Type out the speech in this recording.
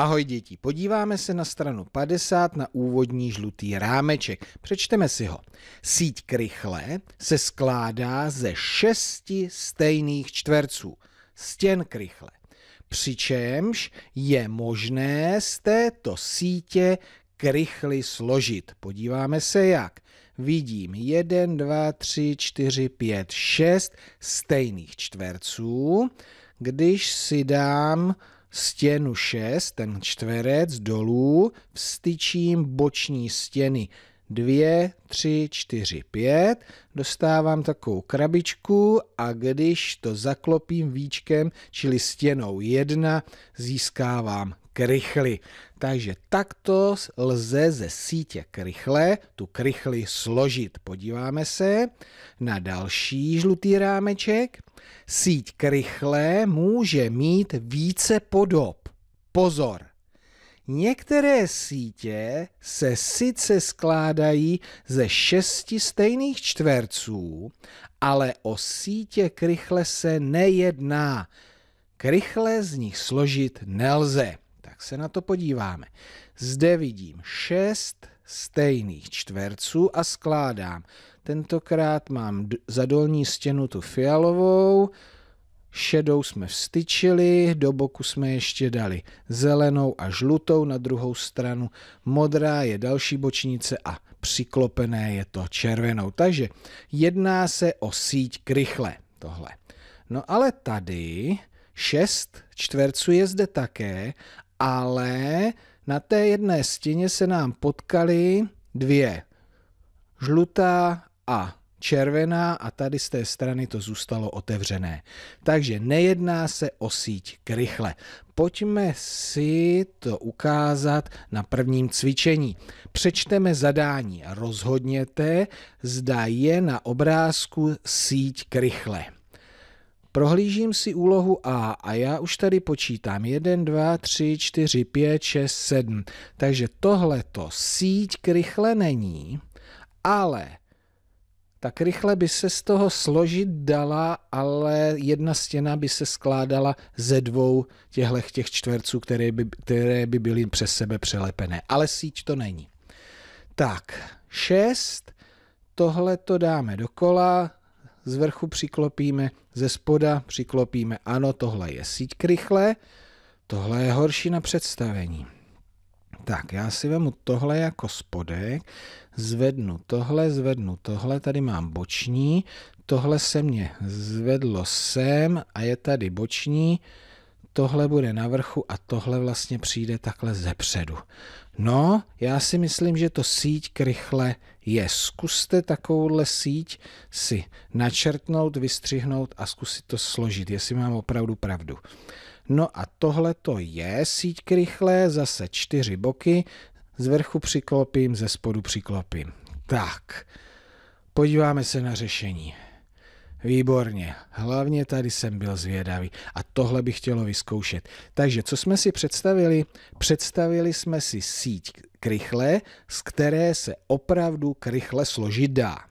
Ahoj děti, podíváme se na stranu 50 na úvodní žlutý rámeček. Přečteme si ho. Síť krychle se skládá ze šesti stejných čtverců. Stěn krychle. Přičemž je možné z této sítě krychly složit. Podíváme se jak. Vidím 1, 2, 3, 4, 5, 6 stejných čtverců. Když si dám stěnu 6, ten čtverec dolů, vstyčím boční stěny 2, 3, 4, 5, dostávám takovou krabičku a když to zaklopím víčkem, čili stěnou 1, získávám krychly. Takže takto lze ze sítě krychle tu krychly složit. Podíváme se na další žlutý rámeček. Síť krychlé může mít více podob. Pozor! Některé sítě se sice skládají ze šesti stejných čtverců, ale o sítě krychle se nejedná. Krychle z nich složit nelze tak se na to podíváme. Zde vidím šest stejných čtverců a skládám. Tentokrát mám za dolní stěnu tu fialovou, šedou jsme vstyčili, do boku jsme ještě dali zelenou a žlutou na druhou stranu, modrá je další bočnice a přiklopené je to červenou. Takže jedná se o síť krychle tohle. No ale tady šest čtverců je zde také ale na té jedné stěně se nám potkaly dvě. Žlutá a červená a tady z té strany to zůstalo otevřené. Takže nejedná se o síť krychle. Pojďme si to ukázat na prvním cvičení. Přečteme zadání rozhodněte, zda je na obrázku síť krychle. Prohlížím si úlohu A a já už tady počítám 1, 2, 3, 4, 5, 6, 7. Takže tohleto síť krychle není, ale tak rychle by se z toho složit dala, ale jedna stěna by se skládala ze dvou těchto těch čtverců, které by, které by byly přes sebe přelepené. Ale síť to není. Tak, 6, tohle to dáme dokola, z vrchu přiklopíme, ze spoda přiklopíme. Ano, tohle je síť krychle, tohle je horší na představení. Tak, já si vemu tohle jako spodek, zvednu tohle, zvednu tohle, tady mám boční, tohle se mě zvedlo sem a je tady boční, tohle bude na vrchu a tohle vlastně přijde takhle ze předu. No, já si myslím, že to síť krychle je. Zkuste takovouhle síť si načrtnout, vystřihnout a zkusit to složit, jestli mám opravdu pravdu. No a tohle to je síť krychle, zase čtyři boky, z vrchu přiklopím, ze spodu přiklopím. Tak, podíváme se na řešení. Výborně, hlavně tady jsem byl zvědavý a tohle bych chtělo vyzkoušet. Takže co jsme si představili? Představili jsme si síť krychle, z které se opravdu krychle složit dá.